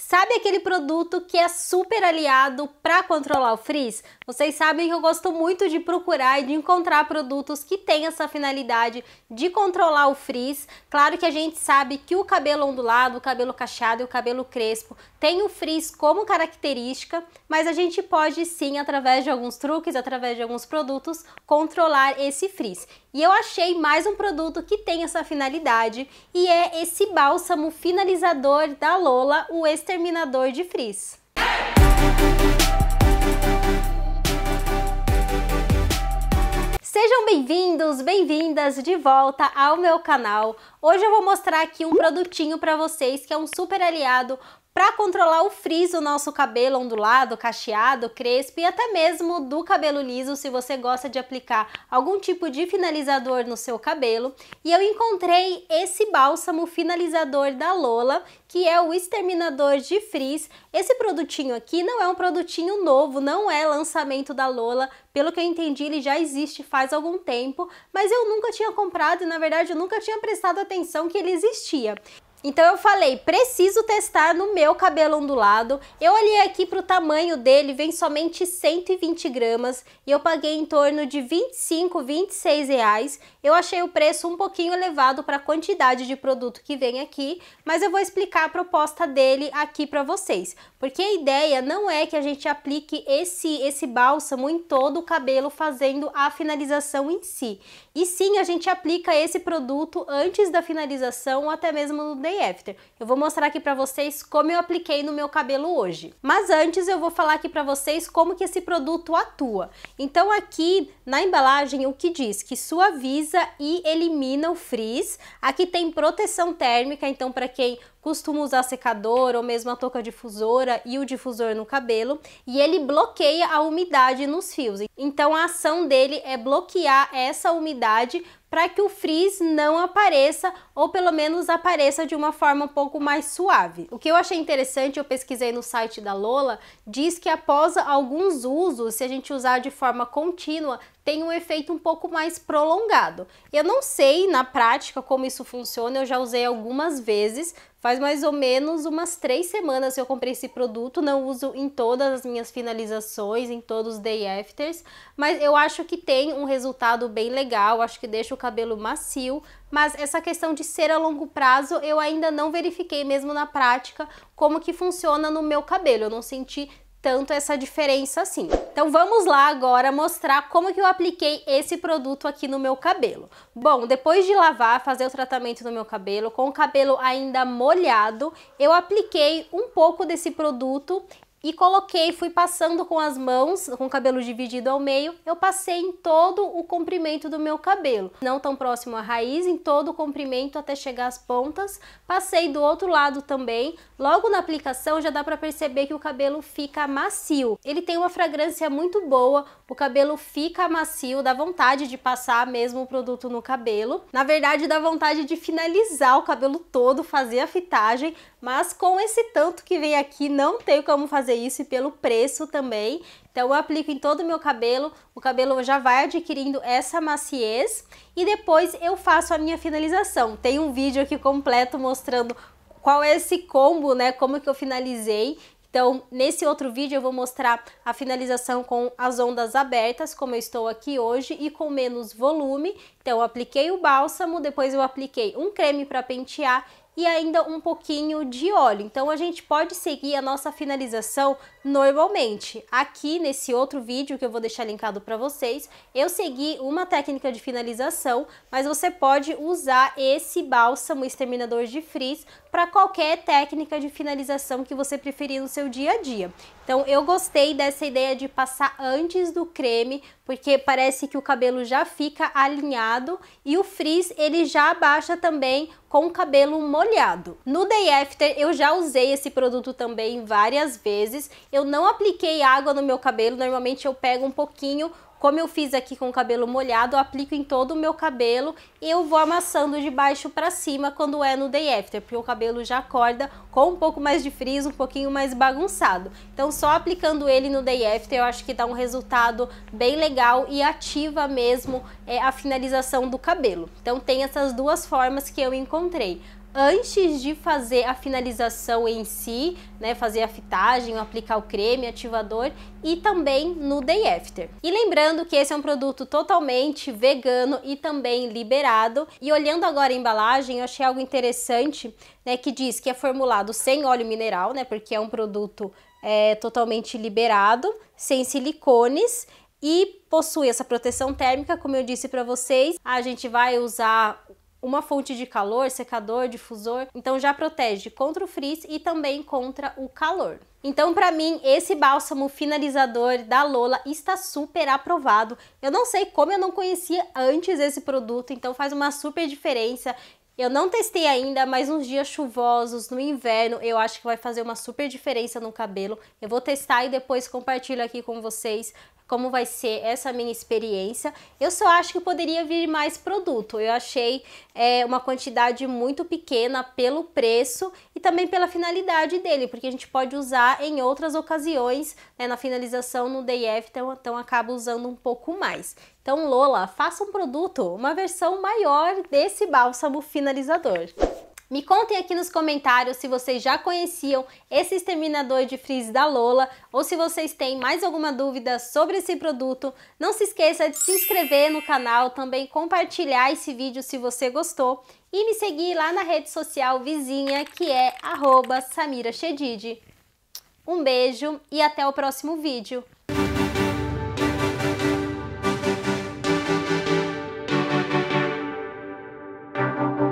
Sabe aquele produto que é super aliado para controlar o frizz? Vocês sabem que eu gosto muito de procurar e de encontrar produtos que têm essa finalidade de controlar o frizz. Claro que a gente sabe que o cabelo ondulado, o cabelo cacheado e o cabelo crespo têm o frizz como característica, mas a gente pode sim, através de alguns truques, através de alguns produtos, controlar esse frizz. E eu achei mais um produto que tem essa finalidade e é esse bálsamo finalizador da Lola, o Extra Exterminador de Frizz. Sejam bem-vindos, bem-vindas de volta ao meu canal. Hoje eu vou mostrar aqui um produtinho para vocês que é um super aliado para controlar o frizz do nosso cabelo ondulado, cacheado, crespo e até mesmo do cabelo liso, se você gosta de aplicar algum tipo de finalizador no seu cabelo. E eu encontrei esse bálsamo finalizador da Lola, que é o exterminador de frizz. Esse produtinho aqui não é um produtinho novo, não é lançamento da Lola, pelo que eu entendi, ele já existe faz algum tempo, mas eu nunca tinha comprado e na verdade eu nunca tinha prestado atenção que ele existia. Então eu falei, preciso testar no meu cabelo ondulado. Eu olhei aqui para o tamanho dele, vem somente 120 gramas e eu paguei em torno de 25, 26 reais. Eu achei o preço um pouquinho elevado para a quantidade de produto que vem aqui, mas eu vou explicar a proposta dele aqui para vocês. Porque a ideia não é que a gente aplique esse, esse bálsamo em todo o cabelo fazendo a finalização em si. E sim, a gente aplica esse produto antes da finalização ou até mesmo no Day After. Eu vou mostrar aqui para vocês como eu apliquei no meu cabelo hoje. Mas antes eu vou falar aqui para vocês como que esse produto atua. Então aqui na embalagem o que diz? Que suaviza e elimina o frizz. Aqui tem proteção térmica, então para quem costuma usar secador ou mesmo a touca difusora e o difusor no cabelo e ele bloqueia a umidade nos fios. Então a ação dele é bloquear essa umidade para que o frizz não apareça ou pelo menos apareça de uma forma um pouco mais suave. O que eu achei interessante, eu pesquisei no site da Lola, diz que após alguns usos, se a gente usar de forma contínua, tem um efeito um pouco mais prolongado. Eu não sei na prática como isso funciona, eu já usei algumas vezes, Faz mais ou menos umas três semanas que eu comprei esse produto, não uso em todas as minhas finalizações, em todos os day afters, mas eu acho que tem um resultado bem legal, acho que deixa o cabelo macio, mas essa questão de ser a longo prazo eu ainda não verifiquei mesmo na prática como que funciona no meu cabelo, eu não senti tanto essa diferença assim. Então vamos lá agora mostrar como que eu apliquei esse produto aqui no meu cabelo. Bom, depois de lavar, fazer o tratamento no meu cabelo, com o cabelo ainda molhado, eu apliquei um pouco desse produto e coloquei, fui passando com as mãos, com o cabelo dividido ao meio, eu passei em todo o comprimento do meu cabelo, não tão próximo à raiz, em todo o comprimento até chegar às pontas, passei do outro lado também, logo na aplicação já dá para perceber que o cabelo fica macio, ele tem uma fragrância muito boa, o cabelo fica macio, dá vontade de passar mesmo o produto no cabelo, na verdade dá vontade de finalizar o cabelo todo, fazer a fitagem, mas com esse tanto que vem aqui, não tenho como fazer isso e pelo preço também. Então eu aplico em todo o meu cabelo, o cabelo já vai adquirindo essa maciez e depois eu faço a minha finalização. Tem um vídeo aqui completo mostrando qual é esse combo, né, como que eu finalizei. Então, nesse outro vídeo eu vou mostrar a finalização com as ondas abertas, como eu estou aqui hoje, e com menos volume. Então, eu apliquei o bálsamo, depois eu apliquei um creme para pentear e ainda um pouquinho de óleo. Então a gente pode seguir a nossa finalização normalmente. Aqui nesse outro vídeo que eu vou deixar linkado para vocês, eu segui uma técnica de finalização, mas você pode usar esse bálsamo exterminador de frizz para qualquer técnica de finalização que você preferir no seu dia a dia. Então eu gostei dessa ideia de passar antes do creme, porque parece que o cabelo já fica alinhado e o frizz ele já abaixa também com o cabelo molhado molhado. No Day After eu já usei esse produto também várias vezes. Eu não apliquei água no meu cabelo, normalmente eu pego um pouquinho como eu fiz aqui com o cabelo molhado, eu aplico em todo o meu cabelo e eu vou amassando de baixo para cima quando é no day after, porque o cabelo já acorda com um pouco mais de frizz, um pouquinho mais bagunçado. Então só aplicando ele no day after eu acho que dá um resultado bem legal e ativa mesmo é, a finalização do cabelo. Então tem essas duas formas que eu encontrei antes de fazer a finalização em si, né, fazer a fitagem, aplicar o creme, ativador e também no day after. E lembrando que esse é um produto totalmente vegano e também liberado. E olhando agora a embalagem, eu achei algo interessante, né, que diz que é formulado sem óleo mineral, né, porque é um produto é, totalmente liberado, sem silicones e possui essa proteção térmica, como eu disse para vocês. A gente vai usar uma fonte de calor, secador, difusor, então já protege contra o frizz e também contra o calor. Então, para mim, esse bálsamo finalizador da Lola está super aprovado. Eu não sei como eu não conhecia antes esse produto, então faz uma super diferença. Eu não testei ainda, mas nos dias chuvosos, no inverno, eu acho que vai fazer uma super diferença no cabelo. Eu vou testar e depois compartilho aqui com vocês como vai ser essa minha experiência. Eu só acho que poderia vir mais produto. Eu achei é, uma quantidade muito pequena pelo preço e também pela finalidade dele, porque a gente pode usar em outras ocasiões, né, na finalização no DF, então, então acaba usando um pouco mais. Então, Lola, faça um produto, uma versão maior desse bálsamo finalizador. Me contem aqui nos comentários se vocês já conheciam esse exterminador de frizz da Lola ou se vocês têm mais alguma dúvida sobre esse produto. Não se esqueça de se inscrever no canal, também compartilhar esse vídeo se você gostou e me seguir lá na rede social vizinha que é arroba Samira Um beijo e até o próximo vídeo.